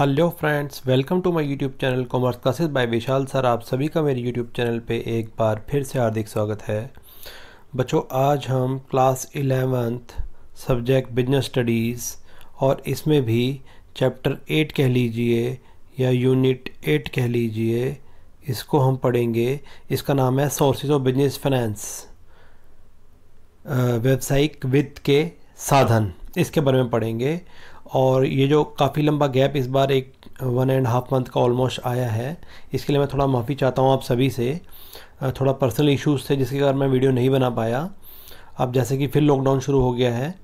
Hello friends welcome to my YouTube channel commerce classes by Vishal sir आप सभी का मेरे यूट्यूब चैनल पे एक बार फिर से हार्दिक स्वागत है बच्चों आज हम class eleventh subject business studies और इसमें भी चैप्टर एट कह लीजिए या यूनिट एट कह लीजिए इसको हम पढ़ेंगे इसका नाम है सोर्सेज ऑफ बिजनेस फाइनेंस व्यावसायिक वित्त के साधन इसके बारे में पढ़ेंगे और ये जो काफ़ी लंबा गैप इस बार एक वन एंड हाफ मंथ का ऑलमोस्ट आया है इसके लिए मैं थोड़ा माफ़ी चाहता हूँ आप सभी से थोड़ा पर्सनल इश्यूज़ थे जिसके कारण मैं वीडियो नहीं बना पाया अब जैसे कि फिर लॉकडाउन शुरू हो गया है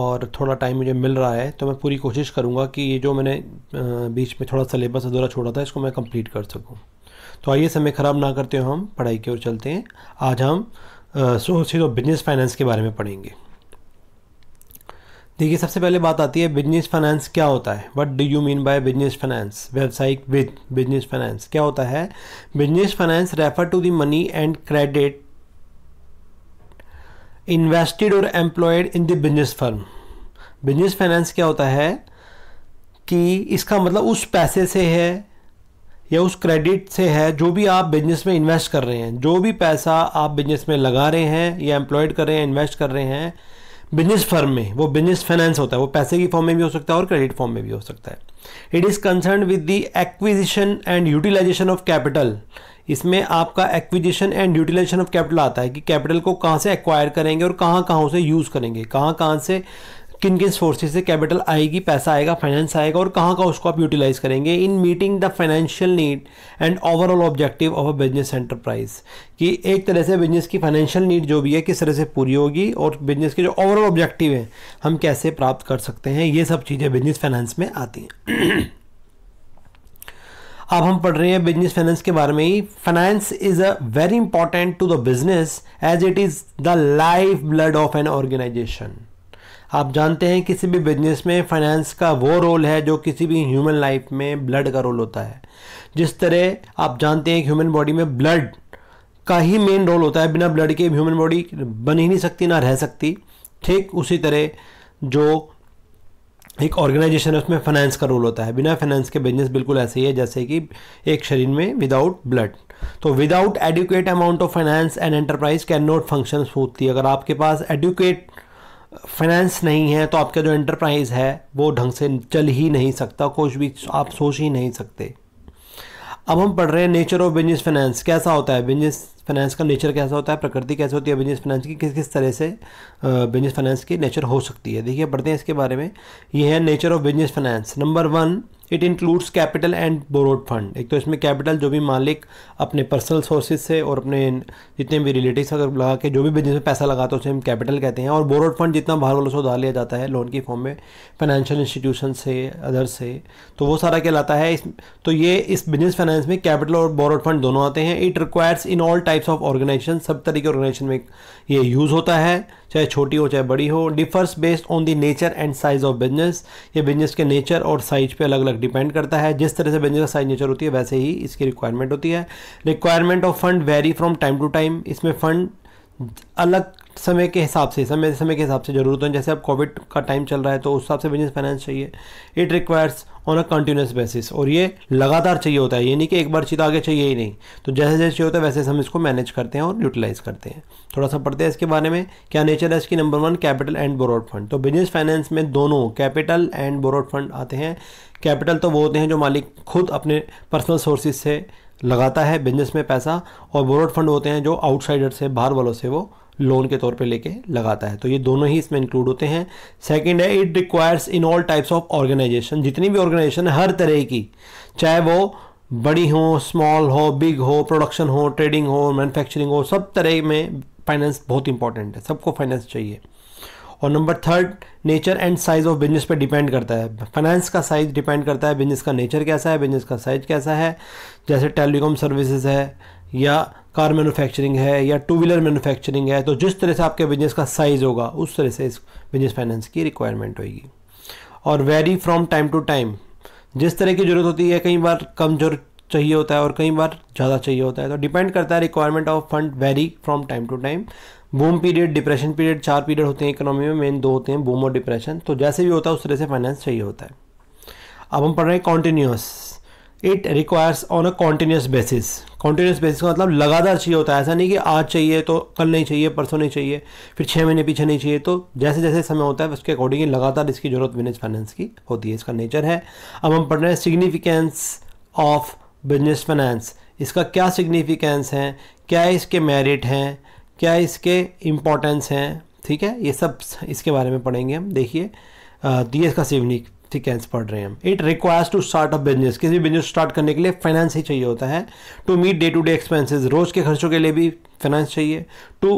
और थोड़ा टाइम मुझे मिल रहा है तो मैं पूरी कोशिश करूँगा कि ये जो मैंने बीच में थोड़ा सलेबस अधूरा छोड़ा था इसको मैं कम्प्लीट कर सकूँ तो आइए समय ख़राब ना करते हो हम पढ़ाई की ओर चलते हैं आज हम सोर्सेज ऑफ बिजनेस फाइनेंस के बारे में पढ़ेंगे देखिए सबसे पहले बात आती है बिजनेस फाइनेंस क्या होता है what do you mean by business finance व्यावसायिक विद बिजनेस फाइनेंस क्या होता है business finance refer to the money and credit invested और employed in the business firm business finance क्या होता है कि इसका मतलब उस पैसे से है या उस क्रेडिट से है जो भी आप बिजनेस में इन्वेस्ट कर रहे हैं जो भी पैसा आप बिजनेस में लगा रहे हैं या एम्प्लॉयड कर रहे हैं इन्वेस्ट कर रहे हैं बिजनेस फर्म में वो बिजनेस फाइनेंस होता है वो पैसे की फॉर्म में भी हो सकता है और क्रेडिट फॉर्म में भी हो सकता है it is concern with the acquisition and utilization of capital इसमें आपका acquisition and utilization of capital आता है कि कैपिटल को कहाँ से एक्वायर करेंगे और कहाँ कहाँ उसे यूज़ करेंगे कहाँ कहाँ से किन किन सोर्सेज से कैपिटल आएगी पैसा आएगा फाइनेंस आएगा और कहाँ कहाँ उसको आप यूटिलाइज करेंगे in meeting the financial need and overall objective of a business enterprise कि एक तरह से बिजनेस की फाइनेंशियल नीड जो भी है किस तरह से पूरी होगी और बिजनेस के जो ओवरऑल ऑब्जेक्टिव हैं हम कैसे प्राप्त कर सकते हैं ये सब चीज़ें बिजनेस फाइनेंस में आती हैं अब हम पढ़ रहे हैं बिजनेस फाइनेंस के बारे में ही finance is a very important to the business as it is the life blood of an organization आप जानते हैं किसी भी बिजनेस में फाइनेंस का वो रोल है जो किसी भी ह्यूमन लाइफ में ब्लड का रोल होता है जिस तरह आप जानते हैं कि ह्यूमन बॉडी में ब्लड का ही मेन रोल होता है बिना ब्लड के ह्यूमन बॉडी बन ही नहीं सकती ना रह सकती ठीक उसी तरह जो एक ऑर्गेनाइजेशन है उसमें फाइनेंस का रोल होता है बिना फाइनेंस के बिजनेस बिल्कुल ऐसे ही है जैसे कि एक शरीर में विदाउट ब्लड तो without adequate amount of finance and enterprise can not function smoothly अगर आपके पास एडुकेट फाइनेंस नहीं है तो आपका जो एंटरप्राइज है वो ढंग से चल ही नहीं सकता कुछ भी आप सोच ही नहीं सकते अब हम पढ़ रहे हैं नेचर ऑफ बिजनेस फाइनेंस कैसा होता है बिजनेस फाइनेंस का नेचर कैसा होता है प्रकृति कैसे होती है बिजनेस फाइनेंस की किस किस तरह से बिजनेस फाइनेंस की नेचर हो सकती है देखिए पढ़ते हैं इसके बारे में ये है nature of business finance number one it includes capital and borrowed fund एक तो इसमें कैपिटल जो भी मालिक अपने पर्सनल सोर्सेज से और अपने जितने भी रिलेटिव अगर लगा के जो भी बिजनेस में पैसा लगाते हैं उसे हम कैपिटल कहते हैं और बोरोड फंड जितना बाहर वालों से उधार लिया जाता है लोन की फॉर्म में फाइनेंशियल इंस्टीट्यूशन से अदर से तो वो सारा कहलाता है इस तो ये इस बिजनेस फाइनेंस में कैपिटल और बोरोड फंड दोनों आते हैं it requires in all types of organization सब तरह के ऑर्गेनाइजेशन में ये यूज़ होता है चाहे छोटी हो चाहे बड़ी हो differs based on the nature and size of business ये बिजनेस के नेचर और साइज पे अलग अलग डिपेंड करता है जिस तरह से बेंजर नेचर होती है वैसे ही इसकी रिक्वायरमेंट होती है requirement of fund vary from time to time इसमें फंड अलग समय के हिसाब से समय समय के हिसाब से ज़रूरत है जैसे अब कोविड का टाइम चल रहा है तो उस हिसाब से बिजनेस फाइनेंस चाहिए it requires on a continuous basis और ये लगातार चाहिए होता है ये नहीं कि एक बार चीज़ आगे चाहिए ही नहीं तो जैसे जैसे चाहिए होता है वैसे हम इसको मैनेज करते हैं और यूटिलाइज़ करते हैं थोड़ा सा पढ़ते हैं इसके बारे में क्या नेचर है इसकी number one capital and borrowed fund तो बिजनेस फाइनेंस में दोनों कैपिटल एंड बोरोड फंड आते हैं कैपिटल तो वो होते हैं जो मालिक खुद अपने पर्सनल सोर्सेज से लगाता है बिजनेस में पैसा और बोरोड फंड होते हैं जो आउटसाइडर से बाहर वालों से वो लोन के तौर पे लेके लगाता है तो ये दोनों ही इसमें इंक्लूड होते हैं सेकंड है it requires in all types of organization जितनी भी ऑर्गेनाइजेशन है हर तरह की चाहे वो बड़ी हो स्मॉल हो बिग हो प्रोडक्शन हो ट्रेडिंग हो मैन्युफैक्चरिंग हो सब तरह में फाइनेंस बहुत इंपॉर्टेंट है सबको फाइनेंस चाहिए और number third nature and size of business पे डिपेंड करता है फाइनेंस का साइज़ डिपेंड करता है बिजनेस का नेचर कैसा है बिजनेस का साइज कैसा है जैसे टेलीकॉम सर्विसेज है या कार मैन्युफैक्चरिंग है या टू व्हीलर मैन्युफैक्चरिंग है तो जिस तरह से आपके बिजनेस का साइज़ होगा उस तरह से इस बिजनेस फाइनेंस की रिक्वायरमेंट होगी और vary from time to time जिस तरह की ज़रूरत होती है कई बार कम जरूरत चाहिए होता है और कई बार ज़्यादा चाहिए होता है तो डिपेंड करता है requirement of fund vary from time to time boom period depression period चार पीरियड होते हैं इकोनॉमी में मेन दो होते हैं बूम और डिप्रेशन तो जैसे भी होता है उस तरह से फाइनेंस चाहिए होता है अब हम पढ़ रहे हैं continuous it requires on a continuous basis continuous basis का मतलब लगातार चाहिए होता है ऐसा नहीं कि आज चाहिए तो कल नहीं चाहिए परसों नहीं चाहिए फिर छः महीने पीछे नहीं चाहिए तो जैसे जैसे समय होता है उसके अकॉर्डिंग लगातार इसकी ज़रूरत बिजनेस फाइनेंस की होती है इसका नेचर है अब हम पढ़ रहे हैं सिग्निफिकेंस ऑफ बिजनेस फाइनेंस इसका क्या सिग्निफिकेंस है क्या इसके मेरिट हैं क्या इसके इम्पोर्टेंस हैं ठीक है ये सब इसके बारे में पढ़ेंगे हम देखिए एस का सिवनिक है पढ़ रहे हैं हम it requires to start up business किसी भी बिजनेस स्टार्ट करने के लिए फाइनेंस ही चाहिए होता है to meet day to day expenses रोज के खर्चों के लिए भी फाइनेंस चाहिए टू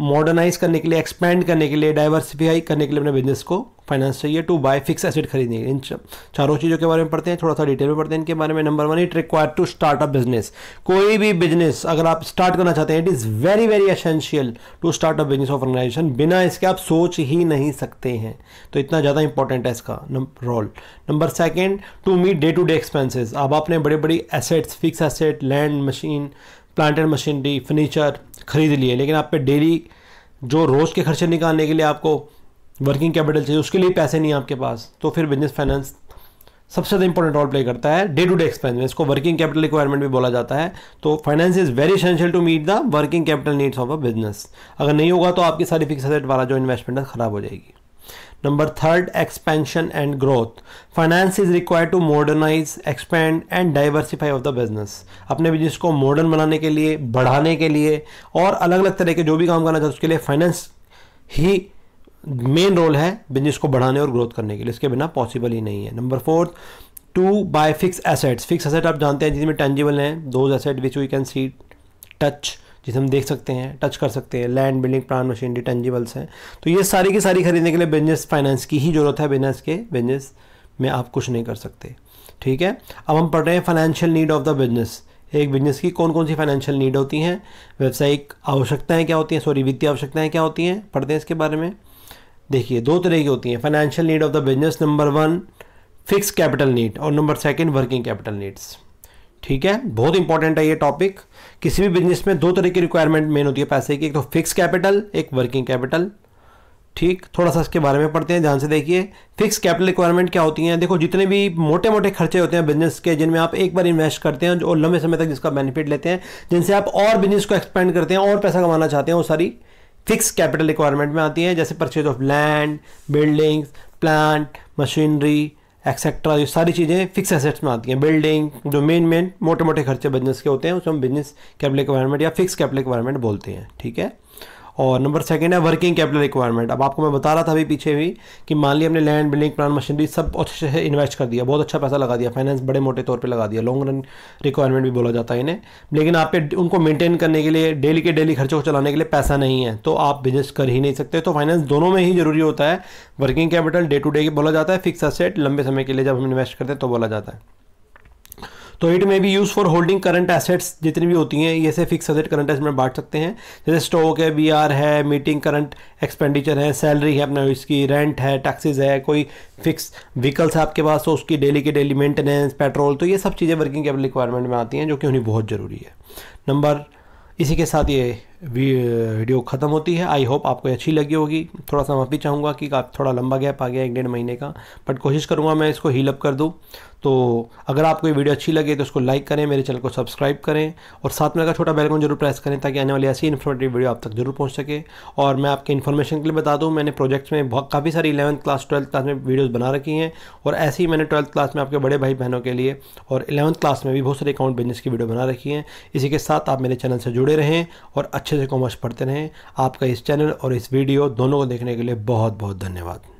मॉडर्नाइज करने के लिए एक्सपैंड करने के लिए डाइवर्सिफाई करने के लिए अपने बिजनेस को फाइनेंस चाहिए टू बाय फिक्स एसेट खरीदने इन चारों चीज़ों के बारे में पढ़ते हैं थोड़ा सा डिटेल में पढ़ते हैं इनके बारे में number one it require to start up business कोई भी बिजनेस अगर आप स्टार्ट करना चाहते हैं it is very very essential to start up business of organisation बिना इसके आप सोच ही नहीं सकते हैं तो इतना ज़्यादा इंपॉर्टेंट है इसका role number second to meet day to day expenses अब आपने बड़े बड़ी assets fix asset land machine planted machinery furniture ख़रीद लिए लेकिन आप पे डेली जो रोज़ के खर्चे निकालने के लिए आपको वर्किंग कैपिटल चाहिए उसके लिए पैसे नहीं आपके पास तो फिर बिजनेस फाइनेंस सबसे ज़्यादा इंपॉर्टेंट रोल प्ले करता है डे टू डे एक्सपेंस में इसको वर्किंग कैपिटल रिक्वायरमेंट भी बोला जाता है तो finance is very essential to meet the working capital needs of a business अगर नहीं होगा तो आपकी सारी फिक्स एसेट वाला जो इन्वेस्टमेंट है ख़राब हो जाएगी Number third, expansion and growth. Finance is required to modernize, expand and diversify of the business. अपने बिजनेस को मॉडर्न बनाने के लिए बढ़ाने के लिए और अलग अलग तरह के जो भी काम करना चाहते उसके लिए फाइनेंस ही मेन रोल है बिजनेस को बढ़ाने और ग्रोथ करने के लिए इसके बिना पॉसिबल ही नहीं है number fourth to buy fix assets fix asset आप जानते हैं जिसमें टेंजिबल हैं those asset which we can see touch जिसे हम देख सकते हैं टच कर सकते हैं land building plan machine the tangibles हैं तो ये सारी की सारी खरीदने के लिए बिजनेस फाइनेंस की ही ज़रूरत है बिजनेस के बिजनेस में आप कुछ नहीं कर सकते ठीक है अब हम पढ़ रहे हैं financial need of the business एक बिजनेस की कौन कौन सी फाइनेंशियल नीड होती हैं व्यावसायिक आवश्यकताएं क्या होती हैं सॉरी वित्तीय आवश्यकताएं क्या होती हैं पढ़ते हैं इसके बारे में देखिए दो तरह की होती हैं financial need of the business number one fix capital need और number second working capital needs ठीक है बहुत इंपॉर्टेंट है ये टॉपिक किसी भी बिजनेस में दो तरह की रिक्वायरमेंट मेन होती है पैसे की एक तो फिक्स कैपिटल एक वर्किंग कैपिटल ठीक थोड़ा सा इसके बारे में पढ़ते हैं ध्यान से देखिए फिक्स कैपिटल रिक्वायरमेंट क्या होती हैं देखो जितने भी मोटे मोटे खर्चे होते हैं बिजनेस के जिनमें आप एक बार इन्वेस्ट करते हैं और लंबे समय तक जिसका बेनिफिट लेते हैं जिनसे आप और बिजनेस को एक्सपेंड करते हैं और पैसा कमाना चाहते हैं वो सारी फिक्स कैपिटल रिक्वायरमेंट में आती हैं जैसे purchase of land buildings plant machinery etcetera ये सारी चीज़ें फिक्स एसेट्स में आती हैं बिल्डिंग जो मेन मेन मोटे मोटे खर्चे बिजनेस के होते हैं उसमें हम बिजनेस कैपिटल रिक्वायरमेंट या फिक्स कैपिटल रिक्वायरमेंट बोलते हैं ठीक है और नंबर सेकंड है वर्किंग कैपिटल रिक्वायरमेंट अब आपको मैं बता रहा था अभी पीछे भी कि मान लिया हमने लैंड बिल्डिंग प्लान मशीनरी सब अच्छे से इन्वेस्ट कर दिया बहुत अच्छा पैसा लगा दिया फाइनेंस बड़े मोटे तौर पर लगा दिया लॉन्ग रन रिक्वायरमेंट भी बोला जाता है इन्हें लेकिन आपके उनको मेनटेन करने के लिए डेली के डेली खर्चों को चलाने के लिए पैसा नहीं है तो आप बिजनेस कर ही नहीं सकते तो फाइनेंस दोनों में ही जरूरी होता है working capital day to day बोला जाता है फिक्स असेट लंबे समय के लिए जब हम इन्वेस्ट करते हैं तो बोला जाता है तो it may be use for holding current assets जितनी भी होती हैं ये से फिक्स असेट करंट एसेट में बांट सकते हैं जैसे स्टॉक है बी आर है मीटिंग करंट एक्सपेंडिचर है सैलरी है अपना इसकी रेंट है टैक्सेज है कोई फिक्स व्हीकल्स है आपके पास तो उसकी डेली की डेली मेंटेनेंस पेट्रोल तो ये सब चीज़ें वर्किंग कैपिटल रिक्वायरमेंट में आती हैं जो कि उन्हें बहुत ज़रूरी है नंबर इसी के साथ ये वीडियो ख़त्म होती है आई होप आपको अच्छी लगी होगी थोड़ा सा माफ़ी चाहूँगा कि थोड़ा लंबा गैप आ गया एक डेढ़ महीने का बट कोशिश करूँगा मैं इसको हील अप कर दूँ तो अगर आपको ये वीडियो अच्छी लगे तो उसको लाइक करें मेरे चैनल को सब्सक्राइब करें और साथ में अगर छोटा बेलकॉन जरूर प्रेस करें ताकि आने वाली ऐसी इन्फॉर्मेटिव वीडियो आप तक जरूर पहुंच सके और मैं आपके इन्फॉर्मेशन के लिए बता दूं मैंने प्रोजेक्ट्स में बहुत काफ़ी सारी इलेवंथ क्लास ट्वेल्थ क्लास में वीडियोज़ बना रखी हैं और ऐसे ही मैंने ट्वेल्थ क्लास में आपके बड़े भाई बहनों के लिए और इलेवंथ क्लास में भी बहुत सारे अकाउंट बिजनेस की वीडियो बना रखी हैं इसी के साथ आप मेरे चैनल से जुड़े रहें और अच्छे से कॉमर्स पढ़ते रहें आपका इस चैनल और इस वीडियो दोनों को देखने के लिए बहुत बहुत धन्यवाद